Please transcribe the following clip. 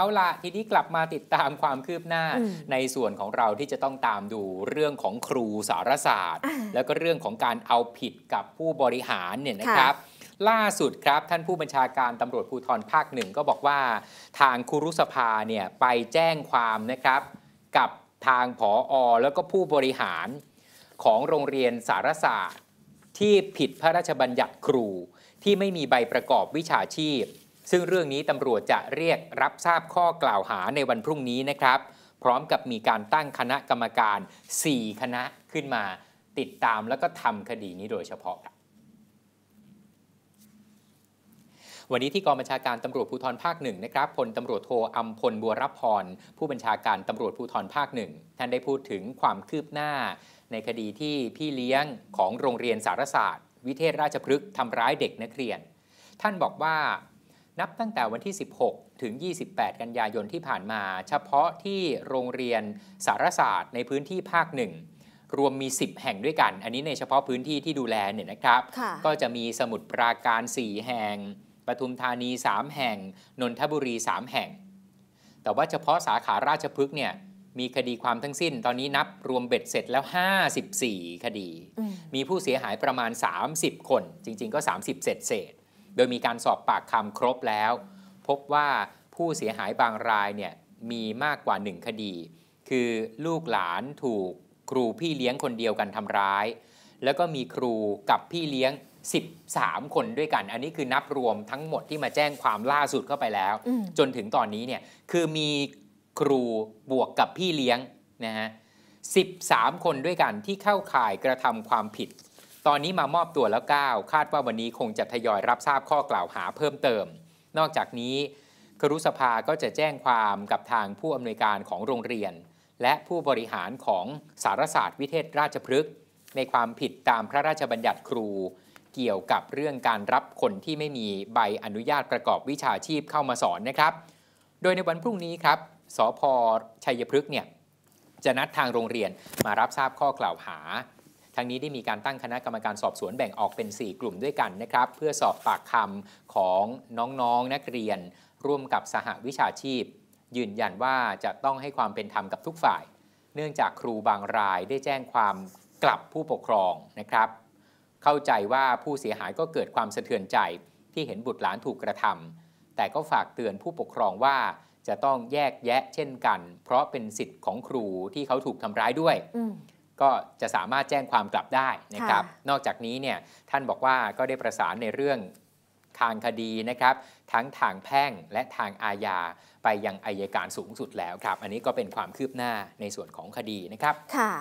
เอาละทีนี้กลับมาติดตามความคืบหน้า ในส่วนของเราที่จะต้องตามดูเรื่องของครูสารศาสตร์ แล้วก็เรื่องของการเอาผิดกับผู้บริหารเนี่ยนะครับ ล่าสุดครับ ท่านผู้บัญชาการตำรวจภูธรภาคหนึ่งก็บอกว่าทางครูุสภาเนี่ย ไปแจ้งความนะครับ กับทางผออแล้วก็ผู้บริหารของโรงเรียนสารศาสตร์ ที่ผิดพระราชบัญญัติครูที่ไม่มีใบประกอบวิชาชีพซึ่งเรื่องนี้ตำรวจจะเรียกรับทราบข้อกล่าวหาในวันพรุ่งนี้นะครับ พร้อมกับมีการตั้งคณะกรรมการ 4 คณะขึ้นมาติดตามแล้วก็ทำคดีนี้โดยเฉพาะ วันนี้ที่กองบัญชาการตำรวจภูธรภาคหนึ่งนะครับ พลตำรวจโทอำพลบัวรับพรผู้บัญชาการตำรวจภูธรภาคหนึ่งท่านได้พูดถึงความคืบหน้าในคดีที่พี่เลี้ยงของโรงเรียนสารศาสตร์วิเทศราชพฤกษ์ทำร้ายเด็กนักเรียน ท่านบอกว่านับตั้งแต่วันที่ 16 ถึง 28 กันยายนที่ผ่านมา เฉพาะที่โรงเรียนสารศาสตร์ในพื้นที่ภาคหนึ่ง รวมมี 10 แห่งด้วยกัน อันนี้ในเฉพาะพื้นที่ที่ดูแลเนี่ยนะครับ ก็จะมีสมุทรปราการ 4 แห่งปทุมธานี 3 แห่งนนทบุรี 3 แห่ง แต่ว่าเฉพาะสาขาราชพฤกษ์เนี่ยมีคดีความทั้งสิ้น ตอนนี้นับรวมเบ็ดเสร็จแล้ว 54 คดี มีผู้เสียหายประมาณ 30 คน จริง ๆก็ 30เศษเศษโดยมีการสอบปากคำครบแล้ว พบว่าผู้เสียหายบางรายเนี่ยมีมากกว่าหนึ่งคดี คือลูกหลานถูกครูพี่เลี้ยงคนเดียวกันทำร้าย แล้วก็มีครูกับพี่เลี้ยง 13 คนด้วยกัน อันนี้คือนับรวมทั้งหมดที่มาแจ้งความล่าสุดเข้าไปแล้ว จนถึงตอนนี้เนี่ยคือมีครูบวกกับพี่เลี้ยงนะฮะ13 คนด้วยกันที่เข้าข่ายกระทำความผิดตอนนี้มามอบตัวแล้ว 9 คาดว่าวันนี้คงจะทยอยรับทราบข้อกล่าวหาเพิ่มเติม นอกจากนี้ครุสภาก็จะแจ้งความกับทางผู้อำนวยการของโรงเรียน และผู้บริหารของสารศาสตร์วิเทศราชพฤกษ์ในความผิดตามพระราชบัญญัติครู เกี่ยวกับเรื่องการรับคนที่ไม่มีใบอนุญาตประกอบวิชาชีพเข้ามาสอนนะครับ โดยในวันพรุ่งนี้ครับสพชัยพฤกษ์เนี่ยจะนัดทางโรงเรียนมารับทราบข้อกล่าวหาทั้งนี้ได้มีการตั้งคณะกรรมการสอบ สวนแบ่งออกเป็น 4 กลุ่มด้วยกันนะครับ เพื่อสอบปากคำของน้องๆนนักเรียน ร่วมกับสหวิชาชีพ ยืนยันว่าจะต้องให้ความเป็นธรรมกับทุกฝ่าย เนื่องจากครูบางรายได้แจ้งความกลับผู้ปกครองนะครับ เข้าใจว่าผู้เสียหายก็เกิดความสะเทือนใจที่เห็นบุตรหลานถูกกระทำ แต่ก็ฝากเตือนผู้ปกครองว่าจะต้องแยกแยะ เช่นกัน เพราะเป็นสิทธิ์ของครูที่เขาถูกทำร้ายด้วยก็จะสามารถแจ้งความกลับได้นะครับ นอกจากนี้เนี่ยท่านบอกว่าก็ได้ประสานในเรื่องทางคดีนะครับ ทั้งทางแพ่งและทางอาญาไปยังอายการสูงสุดแล้วครับ อันนี้ก็เป็นความคืบหน้าในส่วนของคดีนะครับค่ะ